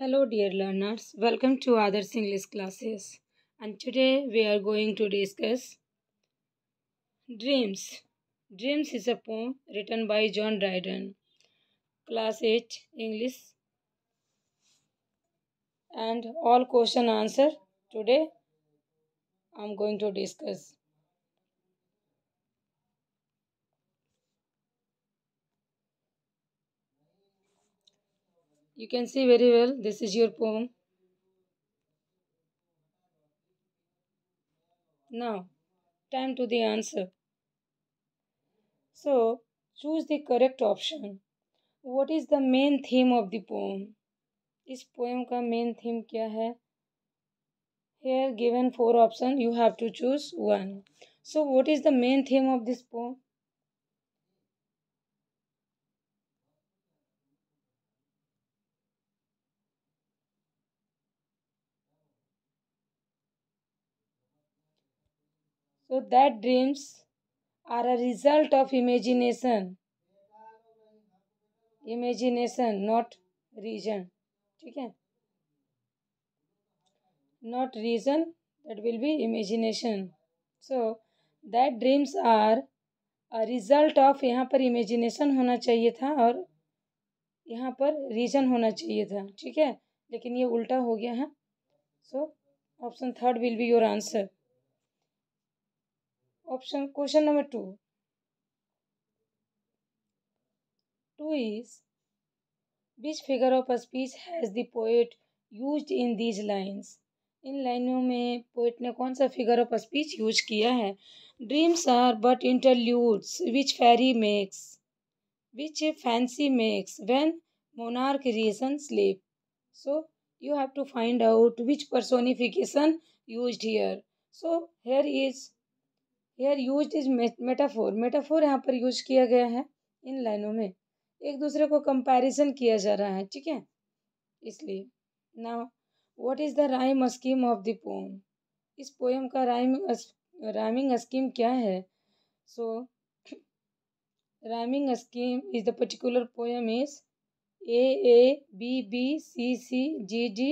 Hello dear learners, welcome to Others English classes and today we are going to discuss Dreams. Dreams is a poem written by John Dryden, class 8 English and all question answer today I'm going to discuss. You can see very well, this is your poem. Now, time to the answer. So, choose the correct option. What is the main theme of the poem? Is poem ka main theme kya hai? Here given four options, you have to choose one. So, what is the main theme of this poem? so that dreams are a result of imagination imagination not reason ठीक है not reason that will be imagination so that dreams are a result of यहाँ पर imagination होना चाहिए था और यहाँ पर reason होना चाहिए था ठीक है लेकिन ये उल्टा हो गया है so option third will be your answer option question number two two is which figure of speech has the poet use in these lines इन लाइनों में पोइट ने कौन सा फिगर ऑफ स्पीच यूज किया है dreams are but interludes which fairy makes which fancy makes when monarch creation sleep so you have to find out which personification use here so here is here use is metaphor metaphor यहाँ पर use किया गया है इन लाइनों में एक दूसरे को कंपैरिजन किया जा रहा है ठीक है इसलिए now what is the rhyme scheme of the poem इस पोएम का राइम राइमिंग स्कीम क्या है so rhyming scheme is the particular poem is A A B B C C G D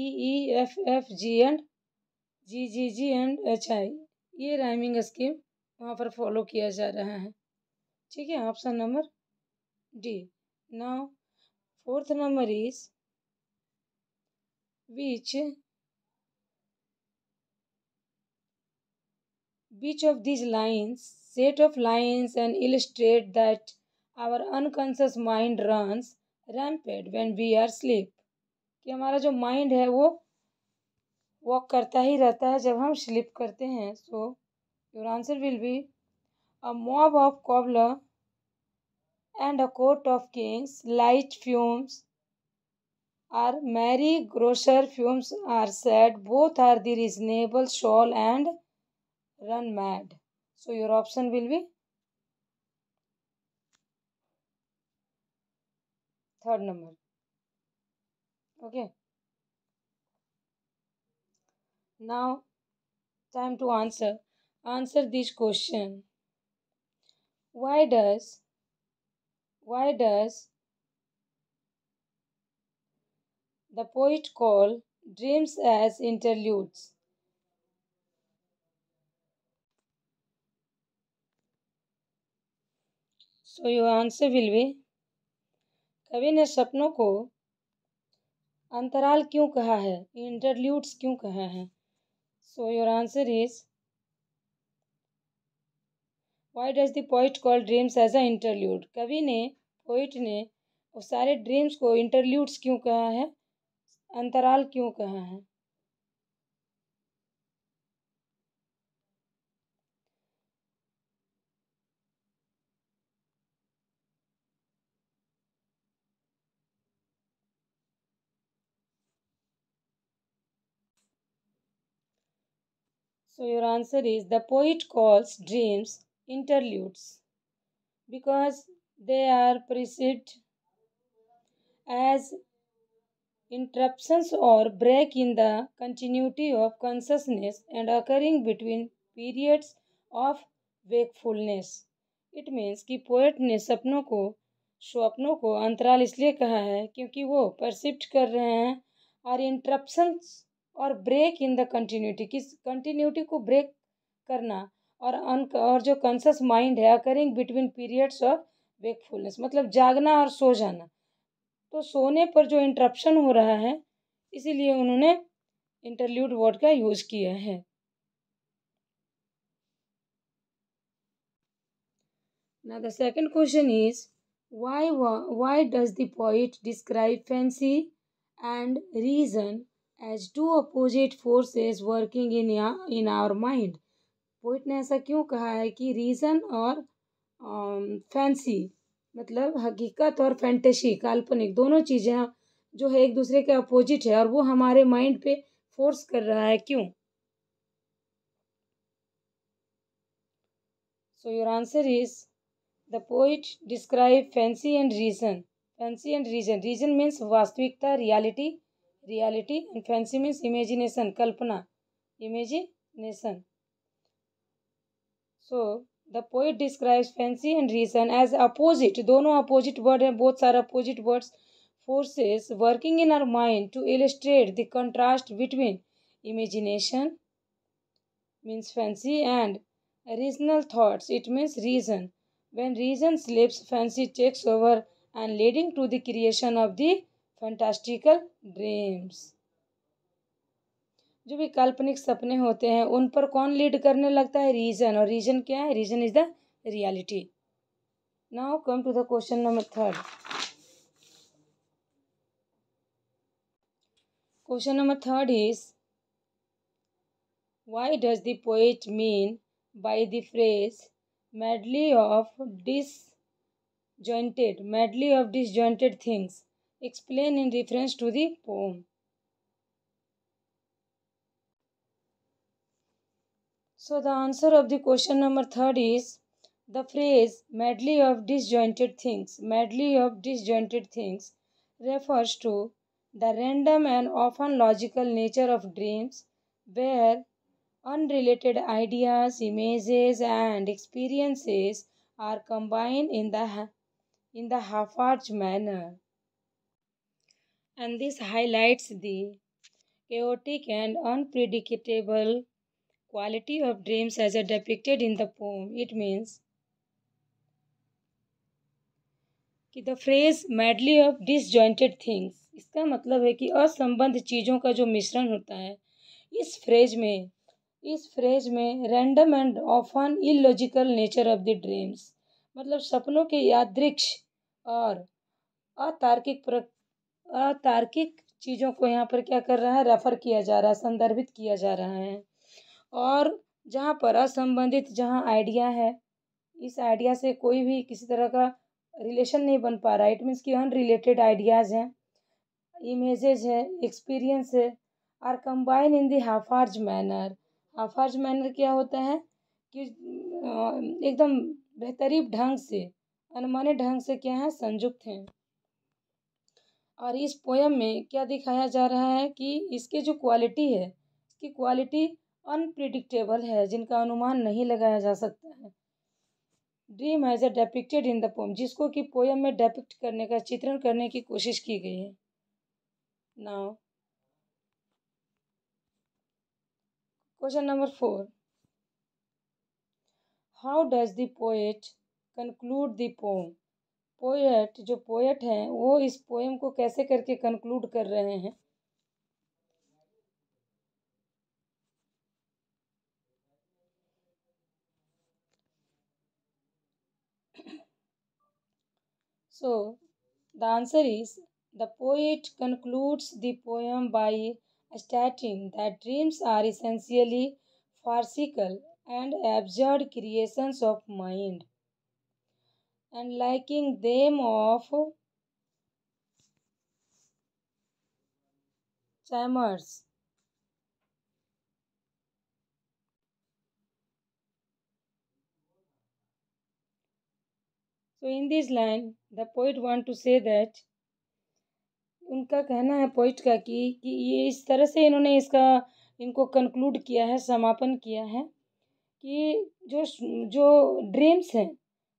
E E F F G and G G G and H I ये rhyming scheme वहाँ पर follow किया जा रहा है ठीक है option number D now fourth number is which which of this lines set of lines and illustrate that our unconscious mind run rampant when we are sleep कि हमारा जो माइंड है वो वॉक करता ही रहता है जब हम स्लिप करते हैं so your answer will be a mob of cobbler and a court of kings light fumes are merry grosser fumes are sad both are the reasonable soul and run mad so your option will be third number okay okay. Now, time to answer. Answer this question. Why does why does the poet call dreams as interludes? So your answer will be कवि ने सपनों को अंतराल क्यों कहा है इंटरल्यूट्स क्यों कहा है So your answer is why does the poet call dreams as a interlude? kavi ne poet ne us sare dreams ko interludes kyu kaha hai antaral kyu kaha hai So your answer is the poet calls dreams interludes because they are perceived as interruptions or break in the continuity of consciousness and occurring between periods of wakefulness. it means ki poet ne sapno ko स्वप्नों को अंतराल इसलिए कहा है क्योंकि वो परसिप्ट कर रहे हैं और इंटरप्शंस और ब्रेक इन द कंटिन्यूटी किस कंटिन्यूटी को ब्रेक करना और अन और जो कॉन्शस माइंड है occurring between periods of wakefulness मतलब जागना और सो जाना तो सोने पर जो इंटरप्शन हो रहा है इसीलिए उन्होंने इंटरल्यूड वर्ड का यूज किया है ना the second question is why why does the poet describe fancy and reason as two opposite forces working in in our mind poet ने ऐसा क्यों कहा है कि रीज़न और फैंसी um, मतलब हकीकत और फैंटेसी काल्पनिक दोनों चीज़ें जो है एक दूसरे के अपोजिट है और वो हमारे माइंड पे फोर्स कर रहा है क्यों so your answer is the poet describe fancy and reason fancy and reason reason means वास्तविकता reality reality and fancy means imagination kalpana imagination so the poet describes fancy and reason as opposite dono opposite word and both are opposite words forces working in our mind to illustrate the contrast between imagination means fancy and rational thoughts it means reason when reason slips fancy takes over and leading to the creation of the fantastical dreams जो भी काल्पनिक सपने होते हैं उन पर कौन lead करने लगता है रीजन और रीजन क्या है reason is the reality now come to the question number third question number third is the poet mean poet the phrase medley of disjointed medley of disjointed things Explain in reference to the poem. So the answer of the question number third is the phrase medley of disjointed things, medley of disjointed things refers to the random and often logical nature of dreams where unrelated ideas, images and experiences are combined in the in the half-arch manner. And this highlights the chaotic and unpredictable quality of dreams as are depicted in the poem. It means कि the phrase medley of disjointed things इसका मतलब है कि असंबंध चीज़ों का जो मिश्रण होता है इस फ्रेज में इस फ्रेज में random and often illogical nature of the dreams मतलब सपनों के यादृक्ष और अतार्किक तार्किक चीज़ों को यहाँ पर क्या कर रहा है रेफ़र किया जा रहा है संदर्भित किया जा रहा है और जहाँ पर असंबंधित जहाँ आइडिया है इस आइडिया से कोई भी किसी तरह का रिलेशन नहीं बन पा रहा है इट मीन्स कि अनरिलेटेड आइडियाज़ हैं इमेजेज है एक्सपीरियंस है are combine in the haphazard manner haphazard manner क्या होता है कि एकदम बेहतरीन ढंग से अनमने ढंग से क्या है संयुक्त हैं और इस पोएम में क्या दिखाया जा रहा है कि इसके जो क्वालिटी है इसकी क्वालिटी अनप्रिडिक्टेबल है जिनका अनुमान नहीं लगाया जा सकता है dream as a depicted in the poem जिसको कि पोएम में डेपिक्ट करने का चित्रण करने की कोशिश की गई है now question number four how does the poet conclude the poem poet जो पोएट हैं वो इस पोएम को कैसे करके कंक्लूड कर रहे हैं So the answer is the poet concludes the poem by stating that dreams are essentially farcical and absurd creations of mind. and liking them of chimers. So in this line, the poet want to say that उनका कहना है poet का कि कि ये इस तरह से इन्होंने इसका इनको कंक्लूड किया है समापन किया है कि जो जो ड्रीम्स हैं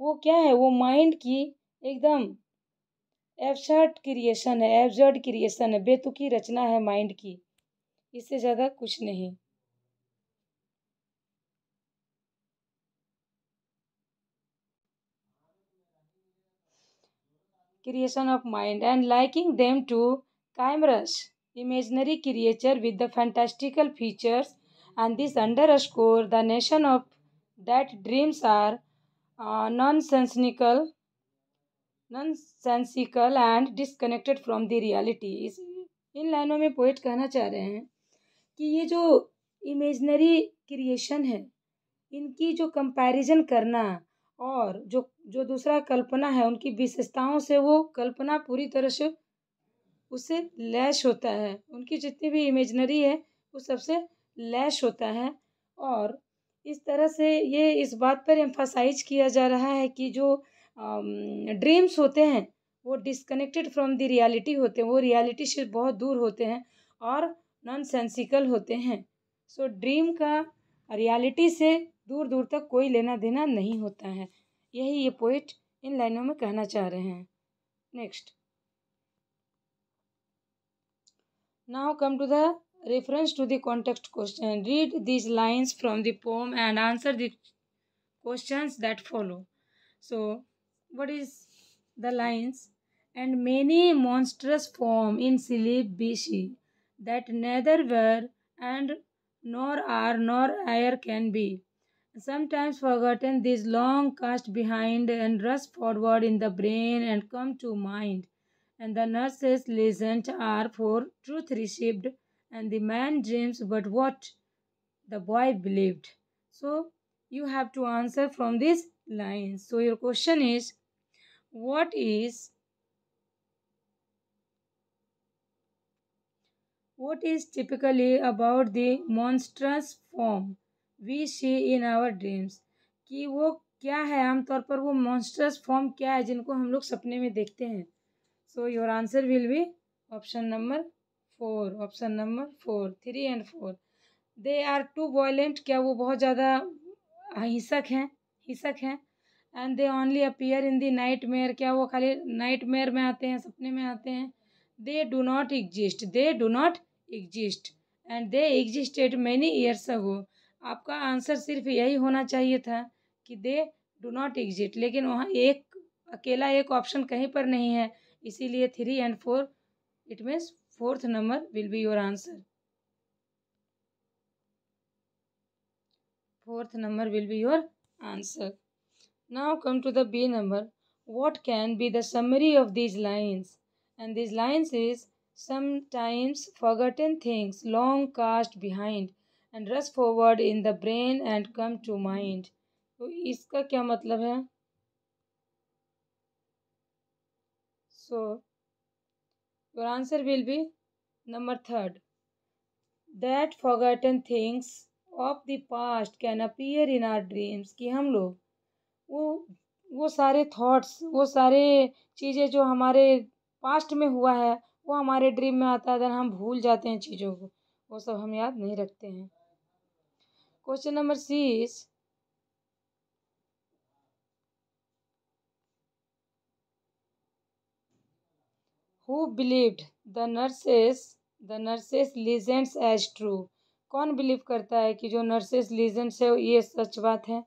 वो क्या है वो माइंड की एकदम एबसर्ट क्रिएशन है एबजर्ड क्रिएशन है बेतुकी रचना है माइंड की इससे ज़्यादा कुछ नहीं creation of mind and liking them to chimeras imaginary creature with the fantastical features and this underscore the notion of that dreams are nonsensical nonsensical and disconnected from the reality इस इन लाइनों में poet कहना चाह रहे हैं कि ये जो इमेजनरी क्रिएशन है इनकी जो कंपैरिजन करना और जो जो दूसरा कल्पना है उनकी विशेषताओं से वो कल्पना पूरी तरह से उससे लैश होता है उनकी जितनी भी इमेजनरी है वो सबसे लैश होता है और इस तरह से ये इस बात पर एम्फासाइज किया जा रहा है कि जो ड्रीम्स होते हैं वो डिसकनेक्टेड फ्रॉम द रियलिटी होते हैं वो रियलिटी से बहुत दूर होते हैं और नॉन सेंसिकल होते हैं सो so, ड्रीम का रियलिटी से दूर दूर तक कोई लेना देना नहीं होता है यही ये पोइट इन लाइनों में कहना चाह रहे हैं next now come to the reference to the context question. Read these lines from the poem and answer the questions that follow. So, what is the lines? And many monstrous form in sleep be she, that neither were and nor are nor ire can be. Sometimes forgotten, these long cast behind and rush forward in the brain and come to mind. And the nurses listened are for truth received and the man dreams but what the boy believed so you have to answer from these lines so your question is what is what is typically about the monstrous form we see in our dreams कि वो क्या है आमतौर पर वो monsters form क्या है जिनको हम लोग सपने में देखते हैं so your answer will be option number four option number four three and four they are too violent क्या वो बहुत ज़्यादा हिंसक हैं हिंसक हैं and they only appear in the nightmare क्या वो खाली नाइट मेयर में आते हैं सपने में आते हैं they do not exist they do not exist and they existed many years ago आपका आंसर सिर्फ यही होना चाहिए था कि दे डू नॉट एग्जिट लेकिन वहाँ एक अकेला एक ऑप्शन कहीं पर नहीं है इसीलिए three and four it means fourth number will be your answer fourth number will be your answer now come to the b number what can be the summary of these lines and these lines is sometimes forgotten things long cast behind and rush forward in the brain and come to mind तो इसका क्या मतलब है so so, Your answer will be number 3 That forgotten things of the past can appear in our dreams कि हम लोग वो वो सारे थॉट्स वो सारे चीज़ें जो हमारे पास्ट में हुआ है वो हमारे ड्रीम में आता है देन हम भूल जाते हैं चीज़ों को वो सब हम याद नहीं रखते हैं question number C is who believed the nurses the nurses legends as true कौन बिलीव करता है कि जो नर्सेस लीजेंड्स है ये सच बात है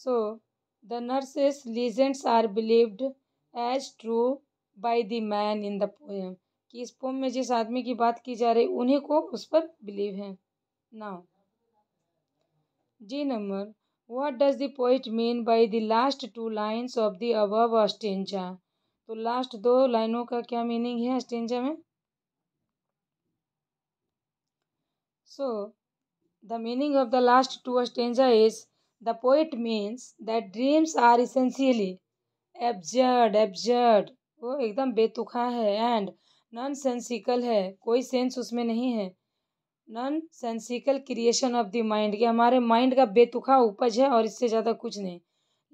so the nurses legends are believed as true by the man in the poem कि इस पोम में जिस आदमी की बात की जा रही उन्हीं को उस पर बिलीव है now G number what does the poet mean by the last two lines of the above stanza तो लास्ट दो लाइनों का क्या मीनिंग है स्टेंजा में so the meaning of the last two stanza is the poet means that dreams are essentially absurd absurd वो एकदम बेतुखा है एंड नॉन सेंसिकल है कोई सेंस उसमें नहीं है nonsensical creation of the mind कि हमारे माइंड का बेतुखा उपज है और इससे ज़्यादा कुछ नहीं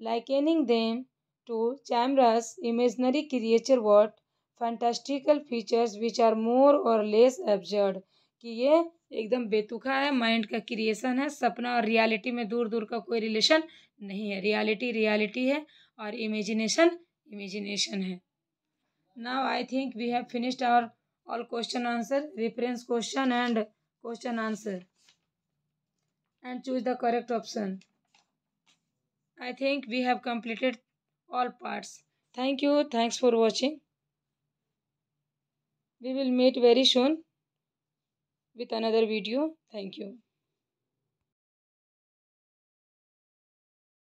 likening them to chimeras imaginary creature what fantastical features which are more or less absurd कि ये एकदम बेतुखा है माइंड का क्रिएशन है सपना और रियलिटी में दूर दूर का कोई रिलेशन नहीं है रियलिटी रियलिटी है और इमेजिनेशन इमेजिनेशन है now I think we have finished our all question answer reference question and question answer and choose the correct option I think we have completed all parts. Thank you. Thanks for watching. We will meet very soon with another video. Thank you.